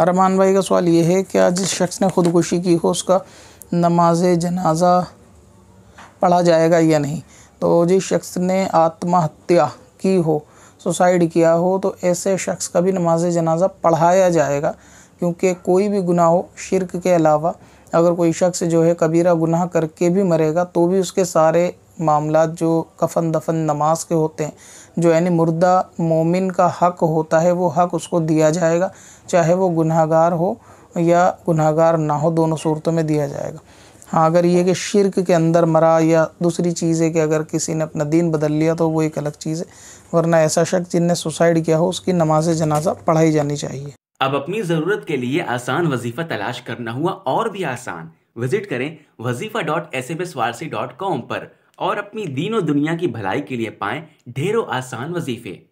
अरमान भाई का सवाल ये है क्या जिस शख्स ने ख़ुदकुशी की हो उसका नमाज जनाजा पढ़ा जाएगा या नहीं तो जिस शख्स ने आत्महत्या की हो सुसाइड किया हो तो ऐसे शख्स का भी नमाज जनाजा पढ़ाया जाएगा क्योंकि कोई भी गुनाह हो शिरक के अलावा अगर कोई शख्स जो है कबीरा गुनाह करके भी मरेगा तो भी उसके सारे मामला जो कफन दफन नमाज के होते हैं जो यानी मुर्दा मोमिन का हक होता है वो हक उसको दिया जाएगा चाहे वो गुनहगार हो या गुनहगार ना हो दोनों सूरतों में दिया जाएगा हाँ अगर ये कि शिरक के अंदर मरा या दूसरी चीज़ है कि अगर किसी ने अपना दीन बदल लिया तो वो एक अलग चीज़ है वरना ऐसा शख्स जिनने सुसाइड किया हो उसकी नमाज जनाजा पढ़ाई जानी चाहिए अब अपनी ज़रूरत के लिए आसान वजीफ़ा तलाश करना हुआ और भी आसान विजिट करें वजीफ़ा dot S M S Warsi dot com पर और अपनी दीनों दुनिया की भलाई के लिए पाएं ढेरों आसान वजीफे